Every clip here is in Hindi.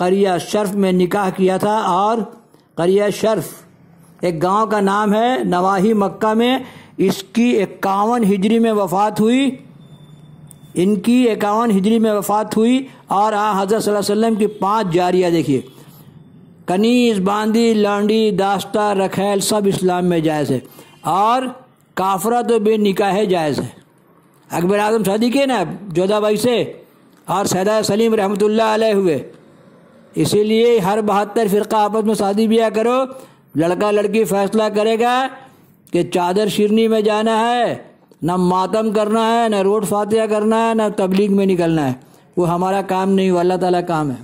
करिया शर्फ में निकाह किया था और करिया शर्फ एक गांव का नाम है नवाही मक्का में इसकी इक्यावन हिजरी में वफ़ात हुई इनकी इक्यावन हिजरी में वफ़ात हुई और आ हज़रत वसल्लम की पांच जारियां देखिए कनीज बांदी लांडी दास्ता रखेल सब इस्लाम में जायज़ है और काफरा तो निकाह जायज़ है अकबर आजम शादी किए ना भाई से और सैदा सलीम रहमतुल्लाह अलैह हुए इसीलिए हर बहत्तर फ़िरका आपस में शादी ब्याह करो लड़का लड़की फैसला करेगा कि चादर शिरनी में जाना है ना मातम करना है ना रोड फातिया करना है ना तबलीग में निकलना है वो हमारा काम नहीं वो अल्लाह ताला काम है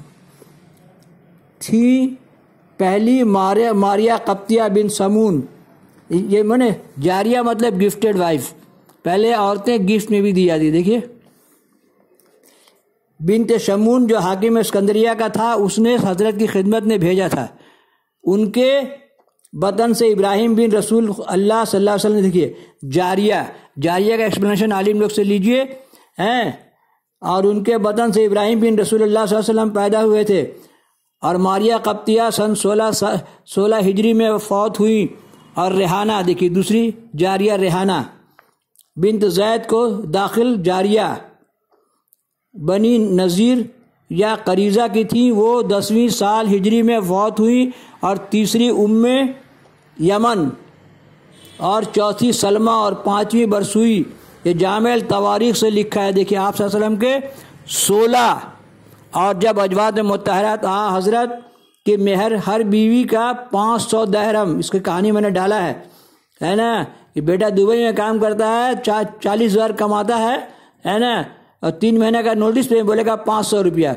थी पहली मारिया मारिया कप्तिया बिन समून ये मैंने जारिया मतलब गिफ्टेड वाइफ पहले औरतें गिफ्ट में भी दी जाती देखिए बिन तमून जो हाकिम स्कंदरिया का था उसने हजरत की खिदमत में भेजा था उनके बदन से इब्राहिम बिन रसूल अल्लाह सल्लल्लाहु अलैहि वसल्लम देखिए जारिया जारिया का एक्सप्लेनेशन आलिम लोग से लीजिए हैं और उनके बदन से इब्राहिम बिन रसूल अल्लाह वसल्लम पैदा हुए थे और मारिया कप्तिया सन सोलह सोलह हिजरी में फौत हुई और रेहाना देखी दूसरी जारिया रेहाना बिन जैद को दाखिल जारिया बनी नज़ीर या करीज़ा की थी वो दसवीं साल हिजरी में फौत हुई और तीसरी उम यमन और चौथी सलमा और पाँचवीं बरसुई ये जामेल तवारीख से लिखा है देखिए आप वसलम के सोलह और जब अजवाद में आ हज़रत कि मेहर हर बीवी का पाँच सौ दहरम इसकी कहानी मैंने डाला है है ना कि बेटा दुबई में काम करता है चा चालीस हज़ार कमाता है है ना और तीन महीने का नोटिस पे बोलेगा पाँच सौ रुपया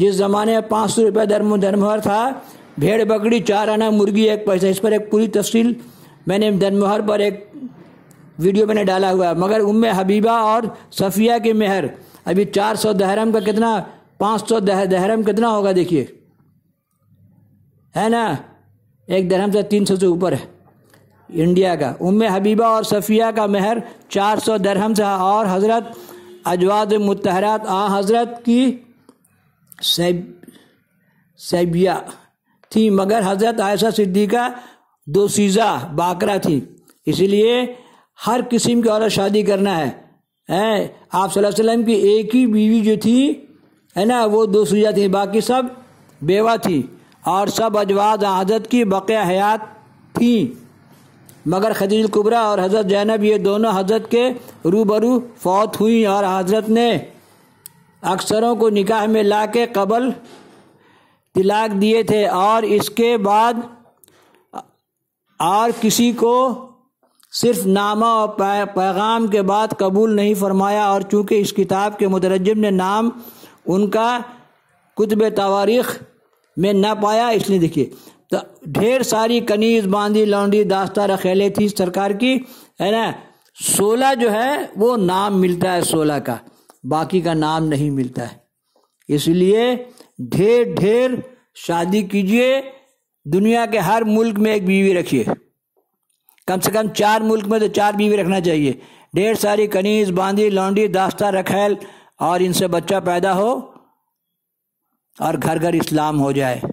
जिस जमाने में पाँच सौ रुपया धर्म धर्महर था भेड़ बकरी चार आना मुर्गी एक पैसा इस पर एक पूरी तफसील मैंने धर्महर पर एक वीडियो मैंने डाला हुआ मगर उम हबीबा और सफ़िया की मेहर अभी चार सौ दहरम का कितना पाँच सौ दहरम कितना होगा देखिए है ना एक दहरम से तीन सौ से ऊपर है इंडिया का उम हबीबा और सफ़िया का मेहर चार सौ दरहम से और हज़रत अजवाद मतहरात आ हज़रत की सैबिया थी मगर हज़रत आयशा सिद्दीका दो सीज़ा बाकरा थी इसलिए हर किस्म की औरत शादी करना है हैं आप वसल्लम की एक ही बीवी जो थी है ना वो दो सीज़ा थी बाकी सब बेवा थी और सब अजवाज हजरत की बक़ हयात थी मगर खदील कुबरा और हज़रत जैनब ये दोनों हजरत के रूबरू फौत हुई और हजरत ने अक्सरों को निकाह में ला के कबल तलाक दिए थे और इसके बाद और किसी को सिर्फ नामा और पैगाम के बाद कबूल नहीं फरमाया और चूँकि इस किताब के मुतरजम ने नाम उनका कुतब तवारीख में ना पाया इसलिए देखिए तो ढेर सारी कनीज बांदी लौंडी दास्ता रखेले थी सरकार की है ना सोलह जो है वो नाम मिलता है सोलह का बाकी का नाम नहीं मिलता है इसलिए ढेर ढेर शादी कीजिए दुनिया के हर मुल्क में एक बीवी रखिए कम से कम चार मुल्क में तो चार बीवी रखना चाहिए ढेर सारी कनीज बांदी लौंडी दास्ता रखेल और इनसे बच्चा पैदा हो और घर घर इस्लाम हो जाए